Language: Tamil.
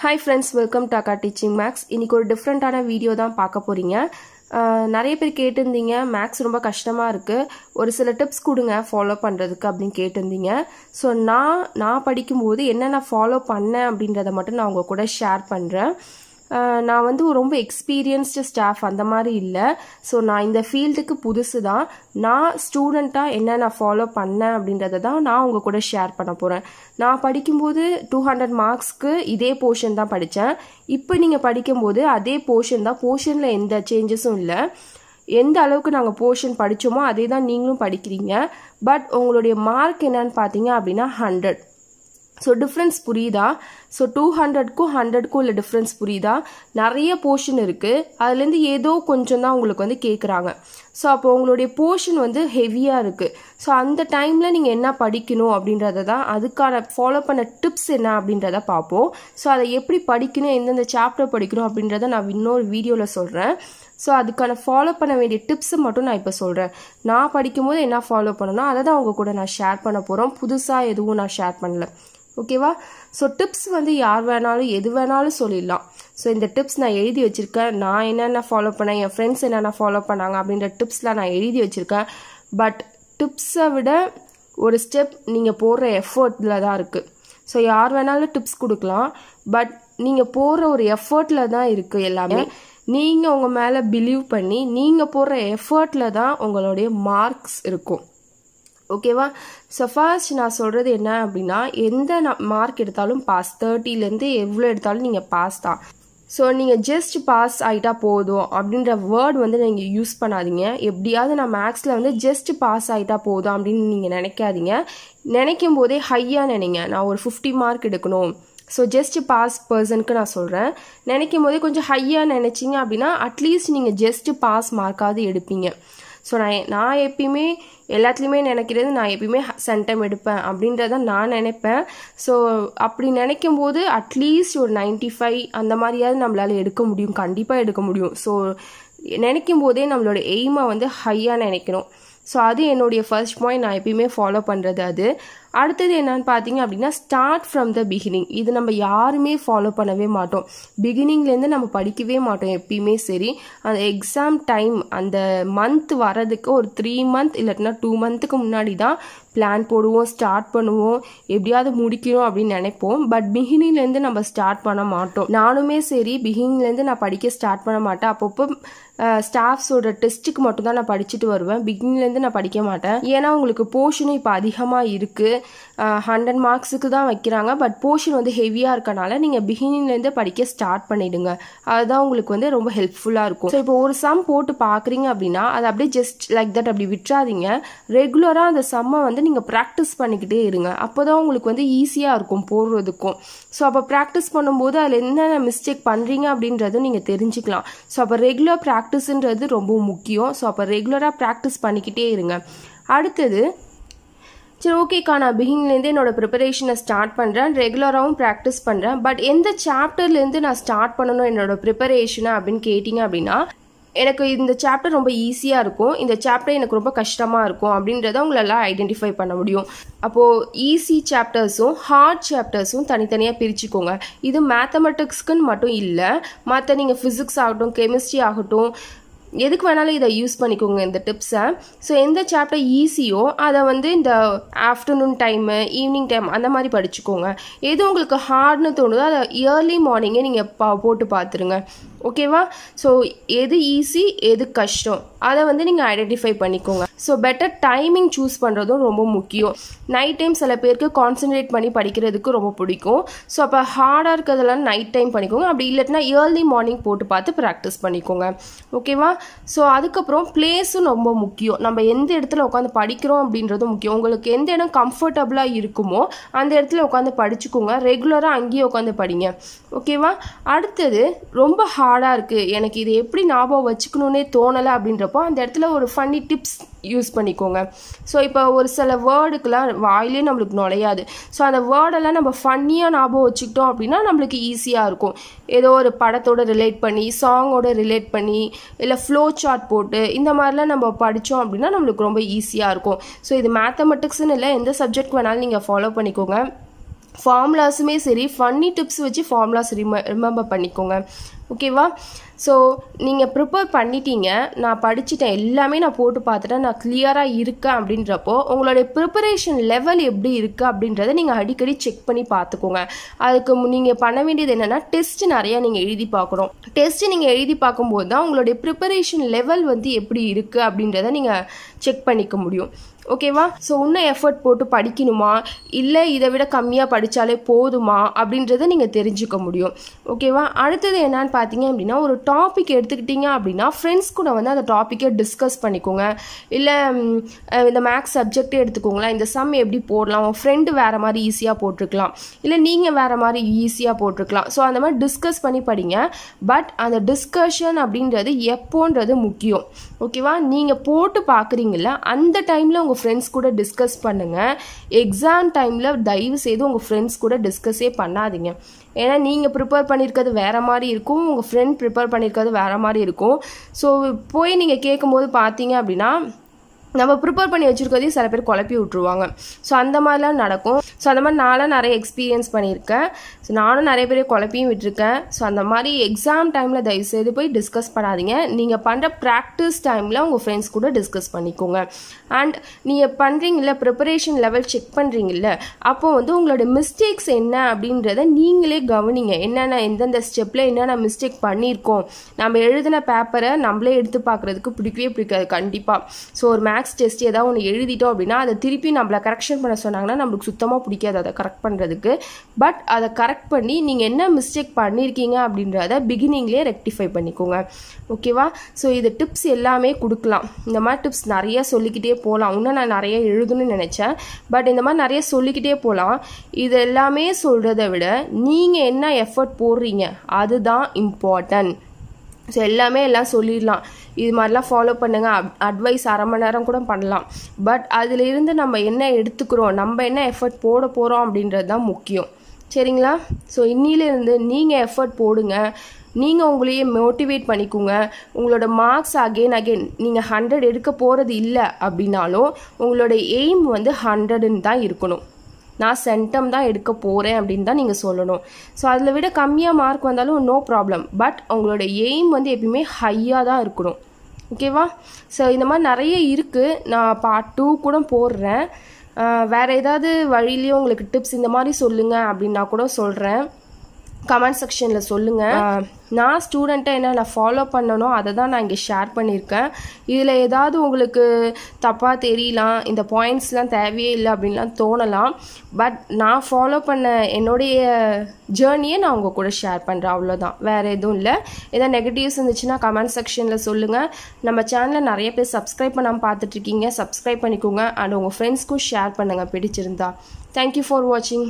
ஹாய் ஃப்ரெண்ட்ஸ் வெல்கம் டாக்கா டீச்சிங் மேக்ஸ் இன்றைக்கி ஒரு டிஃப்ரெண்ட்டான வீடியோ தான் பார்க்க போகிறீங்க நிறைய பேர் கேட்டிருந்தீங்க மேக்ஸ் ரொம்ப கஷ்டமாக இருக்குது ஒரு சில டிப்ஸ் கொடுங்க ஃபாலோ பண்ணுறதுக்கு அப்படின்னு கேட்டிருந்தீங்க ஸோ நான் நான் படிக்கும்போது என்னென்ன ஃபாலோ பண்ணேன் அப்படின்றத மட்டும் நான் உங்கள் கூட ஷேர் பண்ணுறேன் நான் வந்து ரொம்ப எக்ஸ்பீரியன்ஸ்டு ஸ்டாஃப் அந்த மாதிரி இல்லை ஸோ நான் இந்த ஃபீல்டுக்கு புதுசு தான் நான் ஸ்டூடெண்ட்டாக என்ன நான் ஃபாலோ பண்ணேன் அப்படின்றத தான் நான் உங்கள் கூட ஷேர் பண்ண போகிறேன் நான் படிக்கும்போது டூ ஹண்ட்ரட் மார்க்ஸ்க்கு இதே போர்ஷன் தான் படித்தேன் இப்போ நீங்கள் படிக்கும்போது அதே போர்ஷன் தான் போர்ஷனில் எந்த சேஞ்சஸும் இல்லை எந்த அளவுக்கு நாங்கள் போர்ஷன் படித்தோமோ அதே தான் நீங்களும் படிக்கிறீங்க பட் உங்களுடைய மார்க் என்னன்னு பார்த்தீங்க அப்படின்னா ஹண்ட்ரட் ஸோ டிஃப்ரென்ஸ் புரியுதா ஸோ டூ ஹண்ட்ரட்க்கும் ஹண்ட்ரட்க்கும் உள்ள டிஃப்ரென்ஸ் புரியுதா நிறைய போர்ஷன் இருக்குது அதுலேருந்து ஏதோ கொஞ்சம் தான் உங்களுக்கு வந்து கேட்குறாங்க ஸோ அப்போ உங்களுடைய போர்ஷன் வந்து ஹெவியாக இருக்குது ஸோ அந்த டைமில் நீங்கள் என்ன படிக்கணும் அப்படின்றத தான் அதுக்கான ஃபாலோ பண்ண டிப்ஸ் என்ன அப்படின்றத பார்ப்போம் ஸோ அதை எப்படி படிக்கணும் எந்தெந்த சாப்டர் படிக்கணும் அப்படின்றத நான் இன்னொரு வீடியோவில் சொல்கிறேன் ஸோ அதுக்கான ஃபாலோ பண்ண வேண்டிய டிப்ஸை மட்டும் நான் இப்போ சொல்கிறேன் நான் படிக்கும்போது என்ன ஃபாலோ பண்ணணும் அதை தான் அவங்க கூட நான் ஷேர் பண்ண போகிறோம் புதுசாக எதுவும் நான் ஷேர் பண்ணல ஓகேவா ஸோ டிப்ஸ் வந்து யார் வேணாலும் எது வேணாலும் சொல்லிடலாம் ஸோ இந்த டிப்ஸ் நான் எழுதி வச்சுருக்கேன் நான் என்னென்ன ஃபாலோ பண்ணேன் என் ஃப்ரெண்ட்ஸ் என்னென்ன ஃபாலோ பண்ணாங்க அப்படின்ற டிப்ஸ்லாம் நான் எழுதி வச்சுருக்கேன் பட் டிப்ஸை விட ஒரு ஸ்டெப் நீங்கள் போடுற எஃபர்ட்டில் தான் இருக்குது ஸோ யார் வேணாலும் டிப்ஸ் கொடுக்கலாம் பட் நீங்கள் போடுற ஒரு எஃபர்ட்டில் தான் இருக்குது எல்லாமே நீங்கள் உங்கள் மேலே பிலீவ் பண்ணி நீங்கள் போடுற எஃபர்ட்டில் தான் உங்களுடைய மார்க்ஸ் இருக்கும் ஓகேவா ஸோ ஃபர்ஸ்ட் நான் சொல்கிறது என்ன அப்படின்னா எந்த மார்க் எடுத்தாலும் பாஸ் தேர்ட்டிலேருந்து எவ்வளோ எடுத்தாலும் நீங்கள் பாஸ் தான் ஸோ நீங்கள் ஜஸ்ட் பாஸ் ஆகிட்டா போதும் அப்படின்ற வேர்ட் வந்து நீங்கள் யூஸ் பண்ணாதீங்க எப்படியாவது நான் மேக்ஸில் வந்து ஜஸ்ட் பாஸ் ஆகிட்டா போதும் அப்படின்னு நீங்கள் நினைக்காதீங்க நினைக்கும் போதே ஹையாக நினைங்க நான் ஒரு ஃபிஃப்டி மார்க் எடுக்கணும் ஸோ ஜஸ்ட் பாஸ் பர்சனுக்கு நான் சொல்கிறேன் நினைக்கும் போதே கொஞ்சம் ஹையாக நினச்சிங்க அப்படின்னா அட்லீஸ்ட் நீங்கள் ஜஸ்ட் பாஸ் மார்க்காவது எடுப்பீங்க ஸோ நான் நான் எப்பயுமே எல்லாத்துலேயுமே நினைக்கிறது நான் எப்பயுமே சென்டம் எடுப்பேன் அப்படின்றத நான் நினைப்பேன் ஸோ அப்படி நினைக்கும் போது அட்லீஸ்ட் ஒரு நைன்டி ஃபைவ் அந்த மாதிரியாவது நம்மளால் எடுக்க முடியும் கண்டிப்பாக எடுக்க முடியும் ஸோ நினைக்கும் போதே நம்மளோட எய்மை வந்து ஹையாக நினைக்கணும் ஸோ அது என்னுடைய ஃபர்ஸ்ட் பாயிண்ட் நான் எப்பயுமே ஃபாலோ பண்ணுறது அது அடுத்தது என்னன்னு பார்த்தீங்க அப்படின்னா ஸ்டார்ட் ஃப்ரம் த பிகினிங் இது நம்ம யாருமே ஃபாலோ பண்ணவே மாட்டோம் பிகினிங்லேருந்து நம்ம படிக்கவே மாட்டோம் எப்பயுமே சரி அந்த எக்ஸாம் டைம் அந்த மந்த் வரதுக்கு ஒரு த்ரீ மந்த் இல்லாட்டினா டூ மந்த்துக்கு முன்னாடி தான் பிளான் போடுவோம் ஸ்டார்ட் பண்ணுவோம் எப்படியாவது முடிக்கணும் அப்படின்னு நினைப்போம் பட் பிகினிங்லேருந்து நம்ம ஸ்டார்ட் பண்ண மாட்டோம் நானுமே சரி பிகினிங்லேருந்து நான் படிக்க ஸ்டார்ட் பண்ண மாட்டேன் அப்பப்போ ஸ்டாஃப்ஸோட டெஸ்ட்டுக்கு மட்டும்தான் நான் படிச்சுட்டு வருவேன் பிகினிங்லேருந்து நான் படிக்க மாட்டேன் ஏன்னா உங்களுக்கு போர்ஷனும் இப்போ அதிகமாக இருக்குது ஹண்ட்ரட் மார்க்ஸுக்கு தான் வைக்கிறாங்க பட் போர்ஷன் வந்து ஹெவியாக இருக்கனால நீங்கள் பிகினிங்லேருந்து படிக்க ஸ்டார்ட் பண்ணிவிடுங்க அதுதான் உங்களுக்கு வந்து ரொம்ப ஹெல்ப்ஃபுல்லாக இருக்கும் ஸோ இப்போ ஒரு சம் போட்டு பார்க்குறீங்க அப்படின்னா அதை அப்படியே ஜஸ்ட் லைக் தட் அப்படி விட்டுறாதீங்க ரெகுலராக அந்த சம்மை வந்து நீங்கள் ப்ராக்டிஸ் பண்ணிக்கிட்டே இருங்க அப்போ தான் உங்களுக்கு வந்து ஈஸியாக இருக்கும் போடுறதுக்கும் ஸோ அப்போ ப்ராக்டிஸ் பண்ணும்போது அதில் என்னென்ன மிஸ்டேக் பண்ணுறீங்க அப்படின்றதும் நீங்கள் தெரிஞ்சுக்கலாம் ஸோ அப்போ ரெகுலர் ப்ராக்டிஸ்ன்றது ரொம்ப முக்கியம் ஸோ அப்போ ரெகுலராக ப்ராக்டிஸ் பண்ணிக்கிட்டே இருங்க அடுத்தது சரி ஓகேக்கா நான் பிகினிங்லேருந்து என்னோட ப்ரிப்பரேஷனை ஸ்டார்ட் பண்ணுறேன் ரெகுலராகவும் ப்ராக்டிஸ் பண்ணுறேன் பட் எந்த சாப்டர்லேருந்து நான் ஸ்டார்ட் பண்ணணும் என்னோட ப்ரிப்பரேஷனை அப்படின்னு கேட்டிங்க அப்படின்னா எனக்கு இந்த சாப்டர் ரொம்ப ஈஸியாக இருக்கும் இந்த சாப்டர் எனக்கு ரொம்ப கஷ்டமாக இருக்கும் அப்படின்றத உங்களால் ஐடென்டிஃபை பண்ண முடியும் அப்போது ஈஸி சாப்டர்ஸும் ஹார்ட் சாப்டர்ஸும் தனித்தனியாக பிரிச்சுக்கோங்க இது மேத்தமெட்டிக்ஸ்க்குன்னு மட்டும் இல்லை மற்ற நீங்கள் ஃபிசிக்ஸ் ஆகட்டும் கெமிஸ்ட்ரி ஆகட்டும் எதுக்கு வேணாலும் இதை யூஸ் பண்ணிக்கோங்க இந்த டிப்ஸை ஸோ எந்த சாப்டர் ஈஸியோ அதை வந்து இந்த ஆஃப்டர்நூன் டைமு ஈவினிங் டைம் அந்த மாதிரி படிச்சுக்கோங்க எது உங்களுக்கு ஹார்ட்னு தோணுதோ அதை ஏர்லி மார்னிங்கே நீங்கள் பா போட்டு பார்த்துருங்க ஓகேவா ஸோ எது ஈஸி எது கஷ்டம் அதை வந்து நீங்கள் ஐடென்டிஃபை பண்ணிக்கோங்க ஸோ பெட்டர் டைமிங் சூஸ் பண்ணுறதும் ரொம்ப முக்கியம் நைட் டைம் சில பேருக்கு கான்சன்ட்ரேட் பண்ணி படிக்கிறதுக்கு ரொம்ப பிடிக்கும் ஸோ அப்போ ஹார்டாக இருக்கிறதெல்லாம் நைட் டைம் பண்ணிக்கோங்க அப்படி இல்லட்டினா ஏர்லி மார்னிங் போட்டு பார்த்து ப்ராக்டிஸ் பண்ணிக்கோங்க ஓகேவா ஸோ அதுக்கப்புறம் பிளேஸும் ரொம்ப முக்கியம் நம்ம எந்த இடத்துல உட்காந்து படிக்கிறோம் அப்படின்றதும் முக்கியம் உங்களுக்கு எந்த இடம் கம்ஃபர்டபுளாக இருக்குமோ அந்த இடத்துல உட்காந்து படிச்சுக்கோங்க ரெகுலராக அங்கேயே உட்காந்து படிங்க ஓகேவா அடுத்தது ரொம்ப ஹார்ட் ஹார்டாக இருக்குது எனக்கு இது எப்படி ஞாபகம் வச்சுக்கணுன்னே தோணலை அப்படின்றப்போ அந்த இடத்துல ஒரு ஃபன்னி டிப்ஸ் யூஸ் பண்ணிக்கோங்க ஸோ இப்போ ஒரு சில வேர்டுக்கெலாம் வாயிலே நம்மளுக்கு நுழையாது ஸோ அந்த வேர்டெல்லாம் நம்ம ஃபன்னியாக ஞாபகம் வச்சுக்கிட்டோம் அப்படின்னா நம்மளுக்கு ஈஸியாக இருக்கும் ஏதோ ஒரு படத்தோட ரிலேட் பண்ணி சாங்கோட ரிலேட் பண்ணி இல்லை ஃப்ளோ சார்ட் போட்டு இந்த மாதிரிலாம் நம்ம படித்தோம் அப்படின்னா நம்மளுக்கு ரொம்ப ஈஸியாக இருக்கும் ஸோ இது மேத்தமெட்டிக்ஸ்னு இல்லை எந்த சப்ஜெக்ட் வேணாலும் நீங்கள் ஃபாலோ பண்ணிக்கோங்க ஃபார்முலாஸுமே சரி ஃபன்னி டிப்ஸ் வச்சு ஃபார்முலாஸ் ரிம ரிமெம்பர் பண்ணிக்கோங்க ஓகேவா ஸோ நீங்கள் ப்ரிப்பேர் பண்ணிட்டீங்க நான் படிச்சுட்டேன் எல்லாமே நான் போட்டு பார்த்துட்டேன் நான் கிளியராக இருக்கேன் அப்படின்றப்போ உங்களுடைய ப்ரிப்பரேஷன் லெவல் எப்படி இருக்குது அப்படின்றத நீங்கள் அடிக்கடி செக் பண்ணி பார்த்துக்கோங்க அதுக்கு நீங்கள் பண்ண வேண்டியது என்னென்னா டெஸ்ட் நிறையா நீங்கள் எழுதி பார்க்கணும் டெஸ்ட்டு நீங்கள் எழுதி பார்க்கும்போது தான் உங்களுடைய ப்ரிப்பரேஷன் லெவல் வந்து எப்படி இருக்குது அப்படின்றத நீங்கள் செக் பண்ணிக்க முடியும் ஓகேவா ஸோ இன்னும் எஃபர்ட் போட்டு படிக்கணுமா இல்லை இதை விட கம்மியாக படித்தாலே போதுமா அப்படின்றத நீங்கள் தெரிஞ்சுக்க முடியும் ஓகேவா அடுத்தது என்னன்னு பார்த்தீங்க அப்படின்னா ஒரு டாபிக் எடுத்துக்கிட்டிங்க அப்படின்னா ஃப்ரெண்ட்ஸ் கூட வந்து அந்த டாப்பிக்கை டிஸ்கஸ் பண்ணிக்கோங்க இல்லை இந்த மேக்ஸ் சப்ஜெக்டே எடுத்துக்கோங்களேன் இந்த சம் எப்படி போடலாம் உங்கள் ஃப்ரெண்டு வேறு மாதிரி ஈஸியாக போட்டிருக்கலாம் இல்லை நீங்கள் வேறு மாதிரி ஈஸியாக போட்டிருக்கலாம் ஸோ அந்த மாதிரி டிஸ்கஸ் பண்ணி படிங்க பட் அந்த டிஸ்கஷன் அப்படின்றது எப்போன்றது முக்கியம் ஓகேவா நீங்கள் போட்டு பார்க்குறீங்கள அந்த டைமில் உங்கள் உங்கள் ஃப்ரெண்ட்ஸ் கூட டிஸ்கஸ் பண்ணுங்கள் எக்ஸாம் டைமில் தயவு செய்து உங்கள் ஃப்ரெண்ட்ஸ் கூட டிஸ்கஸே பண்ணாதீங்க ஏன்னா நீங்கள் ப்ரிப்பேர் பண்ணியிருக்கிறது வேறு மாதிரி இருக்கும் உங்கள் ஃப்ரெண்ட் ப்ரிப்பேர் பண்ணியிருக்கிறது வேறு மாதிரி இருக்கும் ஸோ போய் நீங்கள் கேட்கும்போது பார்த்தீங்க அப்படின்னா நம்ம ப்ரிப்பேர் பண்ணி வச்சுருக்கதையும் சில பேர் குழப்பி விட்ருவாங்க ஸோ அந்த மாதிரிலாம் நடக்கும் ஸோ அந்த மாதிரி நானும் நிறைய எக்ஸ்பீரியன்ஸ் பண்ணியிருக்கேன் ஸோ நானும் நிறைய பேர் குழப்பியும் விட்டுருக்கேன் ஸோ அந்த மாதிரி எக்ஸாம் டைமில் தயவுசெய்து போய் டிஸ்கஸ் பண்ணாதீங்க நீங்கள் பண்ணுற ப்ராக்டிஸ் டைமில் உங்கள் ஃப்ரெண்ட்ஸ் கூட டிஸ்கஸ் பண்ணிக்கோங்க அண்ட் நீங்கள் பண்ணுறீங்கள ப்ரிப்பரேஷன் லெவல் செக் பண்ணுறீங்கல்ல அப்போ வந்து உங்களோட மிஸ்டேக்ஸ் என்ன அப்படின்றத நீங்களே கவனிங்க என்னென்ன எந்தெந்த ஸ்டெப்பில் என்னென்ன மிஸ்டேக் பண்ணியிருக்கோம் நம்ம எழுதின பேப்பரை நம்மளே எடுத்து பார்க்குறதுக்கு பிடிக்கவே பிடிக்காது கண்டிப்பாக ஸோ ஒரு மேக்ஸ் மேக்ஸ் டெஸ்ட் ஏதாவது ஒன்று எழுதிட்டோம் அப்படின்னா அதை திருப்பி நம்மளை கரெக்ஷன் பண்ண சொன்னாங்கன்னா நம்மளுக்கு சுத்தமாக பிடிக்காது அதை கரெக்ட் பண்ணுறதுக்கு பட் அதை கரெக்ட் பண்ணி நீங்கள் என்ன மிஸ்டேக் பண்ணியிருக்கீங்க அப்படின்றத பிகினிங்லேயே ரெக்டிஃபை பண்ணிக்கோங்க ஓகேவா ஸோ இது டிப்ஸ் எல்லாமே கொடுக்கலாம் இந்த மாதிரி டிப்ஸ் நிறைய சொல்லிக்கிட்டே போகலாம் இன்னும் நான் நிறைய எழுதணும்னு நினச்சேன் பட் இந்த மாதிரி நிறைய சொல்லிக்கிட்டே போகலாம் இது எல்லாமே சொல்கிறத விட நீங்கள் என்ன எஃபர்ட் போடுறீங்க அதுதான் இம்பார்ட்டன்ட் ஸோ எல்லாமே எல்லாம் சொல்லிடலாம் இது மாதிரிலாம் ஃபாலோ பண்ணுங்கள் அப் அட்வைஸ் அரை மணி நேரம் கூட பண்ணலாம் பட் அதிலிருந்து நம்ம என்ன எடுத்துக்கிறோம் நம்ம என்ன எஃபர்ட் போட போகிறோம் அப்படின்றது தான் முக்கியம் சரிங்களா ஸோ இன்னிலேருந்து நீங்கள் எஃபர்ட் போடுங்க நீங்கள் உங்களையே மோட்டிவேட் பண்ணிக்கோங்க உங்களோட மார்க்ஸ் அகெயின் அகெயின் நீங்கள் ஹண்ட்ரட் எடுக்க போகிறது இல்லை அப்படின்னாலும் உங்களோட எய்ம் வந்து ஹண்ட்ரடுன்னு தான் இருக்கணும் நான் சென்டம் தான் எடுக்க போகிறேன் அப்படின்னு தான் நீங்கள் சொல்லணும் ஸோ அதில் விட கம்மியாக மார்க் வந்தாலும் நோ ப்ராப்ளம் பட் உங்களோட எய்ம் வந்து எப்பயுமே ஹையாக தான் இருக்கணும் ஓகேவா ஸோ இந்த மாதிரி நிறைய இருக்குது நான் பார்ட் டூ கூட போடுறேன் வேறு ஏதாவது வழியிலையும் உங்களுக்கு டிப்ஸ் இந்த மாதிரி சொல்லுங்கள் அப்படின்னு நான் கூட சொல்கிறேன் கமெண்ட் செக்ஷனில் சொல்லுங்கள் நான் ஸ்டூடெண்ட்டை என்ன நான் ஃபாலோ பண்ணனோ அதை தான் நான் இங்கே ஷேர் பண்ணியிருக்கேன் இதில் ஏதாவது உங்களுக்கு தப்பாக தெரியலாம் இந்த பாயிண்ட்ஸ்லாம் தேவையே இல்லை அப்படின்லாம் தோணலாம் பட் நான் ஃபாலோ பண்ண என்னுடைய ஜேர்னியை நான் உங்கள் கூட ஷேர் பண்ணுறேன் அவ்வளோதான் வேறு எதுவும் இல்லை ஏதாவது நெகட்டிவ்ஸ் இருந்துச்சுன்னா கமெண்ட் செக்ஷனில் சொல்லுங்கள் நம்ம சேனலில் நிறைய பேர் சப்ஸ்கிரைப் பண்ணாமல் பார்த்துட்ருக்கீங்க சப்ஸ்கிரைப் பண்ணிக்கோங்க அண்ட் உங்கள் ஃப்ரெண்ட்ஸ்க்கும் ஷேர் பண்ணுங்கள் பிடிச்சிருந்தா தேங்க்யூ ஃபார் வாட்சிங்